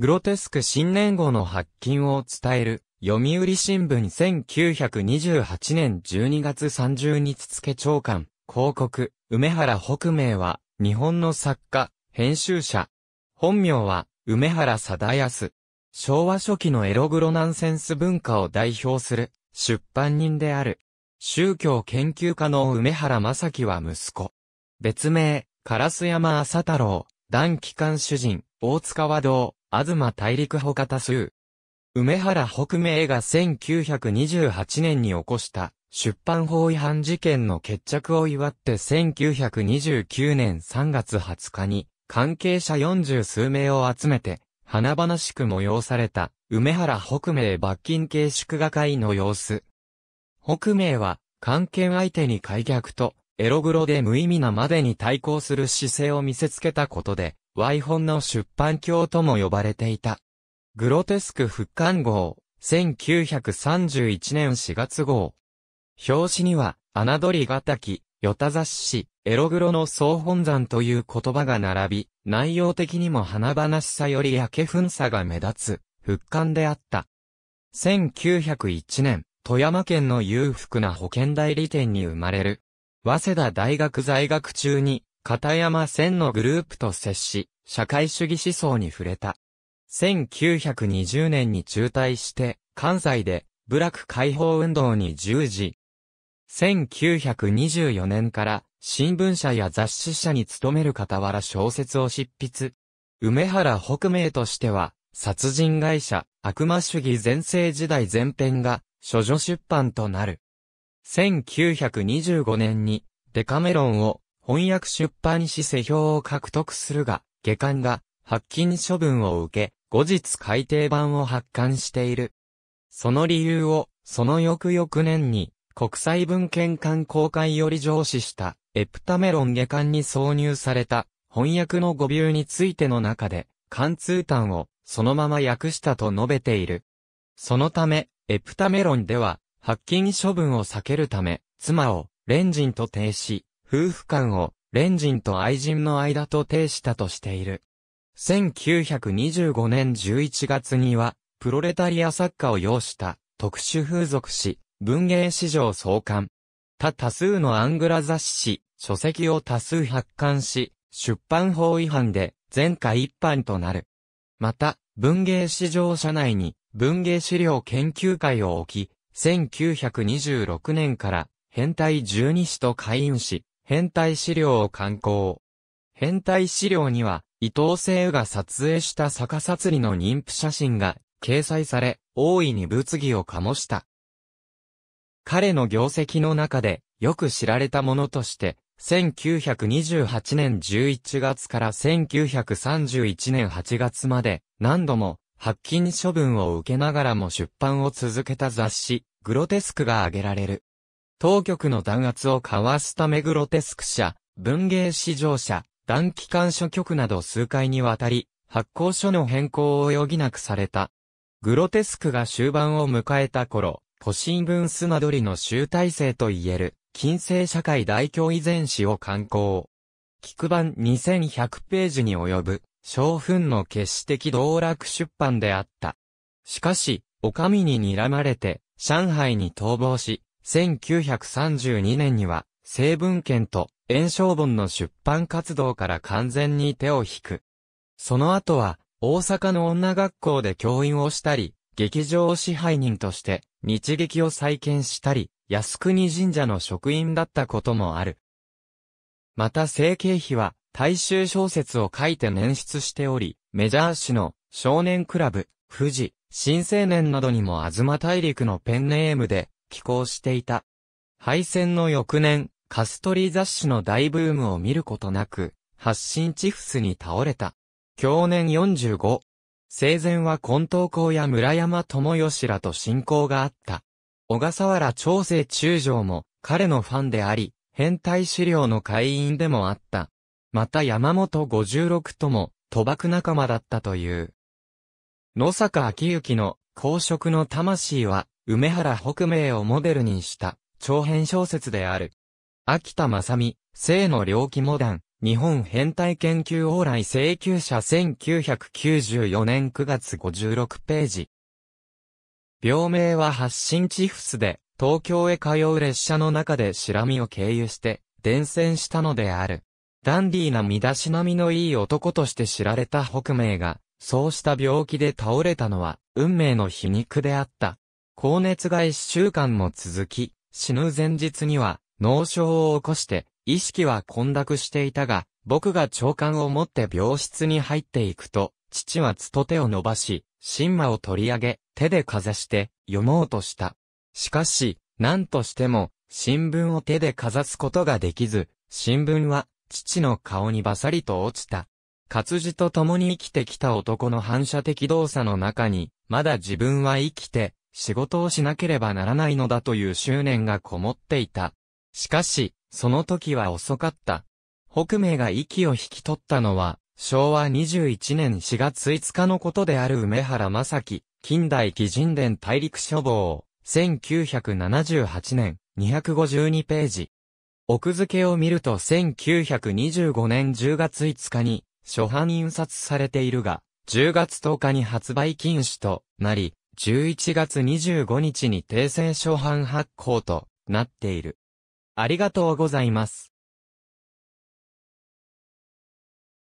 グロテスク新年号の発見を伝える、読売新聞1928年12月30日付長官、広告、梅原北明は、日本の作家、編集者。本名は、梅原貞康。昭和初期のエログロナンセンス文化を代表する、出版人である。宗教研究家の梅原正樹は息子。別名、烏山朝太郎、団機関主人、大塚和道、東大陸ほか多数。梅原北明が1928年に起こした出版法違反事件の決着を祝って1929年3月20日に関係者40数名を集めて華々しく催された梅原北明罰金刑祝賀会の様子。北明は関係相手に開逆とエログロで無意味なまでに対抗する姿勢を見せつけたことで、ワイ本の出版教とも呼ばれていた。グロテスク復刊号、1931年4月号。表紙には、侮りがたき、ヨタ雑誌、エログロの総本山という言葉が並び、内容的にも華々しさより焼け粉さが目立つ、復刊であった。1901年、富山県の裕福な保険代理店に生まれる。早稲田大学在学中に、片山千のグループと接し、社会主義思想に触れた。1920年に中退して、関西で、部落解放運動に従事。1924年から、新聞社や雑誌社に勤める傍ら小説を執筆。梅原北明としては、殺人会社、悪魔主義全盛時代前編が、諸女出版となる。1925年にデカメロンを翻訳出版し世評を獲得するが、下巻が発禁処分を受け、後日改訂版を発刊している。その理由を、その翌々年に国際文献館公開より上司したエプタメロン下巻に挿入された翻訳の語尾についての中で、貫通端をそのまま訳したと述べている。そのため、エプタメロンでは、発禁処分を避けるため、妻を、連人と停止、夫婦間を、連人と愛人の間と定したとしている。1925年11月には、プロレタリア作家を要した特殊風俗誌、文芸史上創刊。他多数のアングラ雑誌、書籍を多数発刊し、出版法違反で全科一般となる。また、文芸史上社内に文芸資料研究会を置き、1926年から、変態十二子と開運し、変態資料を刊行。変態資料には、伊藤聖宇が撮影した逆さ釣りの妊婦写真が掲載され、大いに物議を醸した。彼の業績の中で、よく知られたものとして、1928年11月から1931年8月まで、何度も、発禁処分を受けながらも出版を続けた雑誌、グロテスクが挙げられる。当局の弾圧をかわすためグロテスク社、文芸史上社、短機関書局など数回にわたり、発行書の変更を余儀なくされた。グロテスクが終盤を迎えた頃、古新聞スナドリの集大成といえる、近世社会大教以前史を刊行。菊版2100ページに及ぶ。将軍の決死的道楽出版であった。しかし、お上に睨まれて、上海に逃亡し、1932年には、成文献と炎章本の出版活動から完全に手を引く。その後は、大阪の女学校で教員をしたり、劇場支配人として、日劇を再建したり、靖国神社の職員だったこともある。また、整形費は、大衆小説を書いて捻出しており、メジャー誌の少年クラブ、富士、新青年などにも東大陸のペンネームで寄稿していた。敗戦の翌年、カストリー雑誌の大ブームを見ることなく、発信チフスに倒れた。去年45。生前は近東公や村山智義らと親交があった。小笠原長生中将も彼のファンであり、変態資料の会員でもあった。また山本五十六とも、賭博仲間だったという。野坂昭之の公職の魂は、梅原北明をモデルにした長編小説である。秋田正美、生の良奇モダン、日本変態研究往来請求者1994年9月56ページ。病名は発信チフスで、東京へ通う列車の中で白身を経由して、伝染したのである。ダンディーな身だしなみのいい男として知られた北明が、そうした病気で倒れたのは、運命の皮肉であった。高熱が一週間も続き、死ぬ前日には、脳症を起こして、意識は混濁していたが、僕が長官を持って病室に入っていくと、父はつと手を伸ばし、神魔を取り上げ、手でかざして、読もうとした。しかし、何としても、新聞を手でかざすことができず、新聞は父の顔にバサリと落ちた。活字と共に生きてきた男の反射的動作の中に、まだ自分は生きて、仕事をしなければならないのだという執念がこもっていた。しかし、その時は遅かった。北明が息を引き取ったのは、昭和21年4月5日のことである梅原正樹、近代紀人伝大陸書房、1978年、252ページ。奥付けを見ると1925年10月5日に初版印刷されているが、10月10日に発売禁止となり、11月25日に訂正初版発行となっている。ありがとうございます。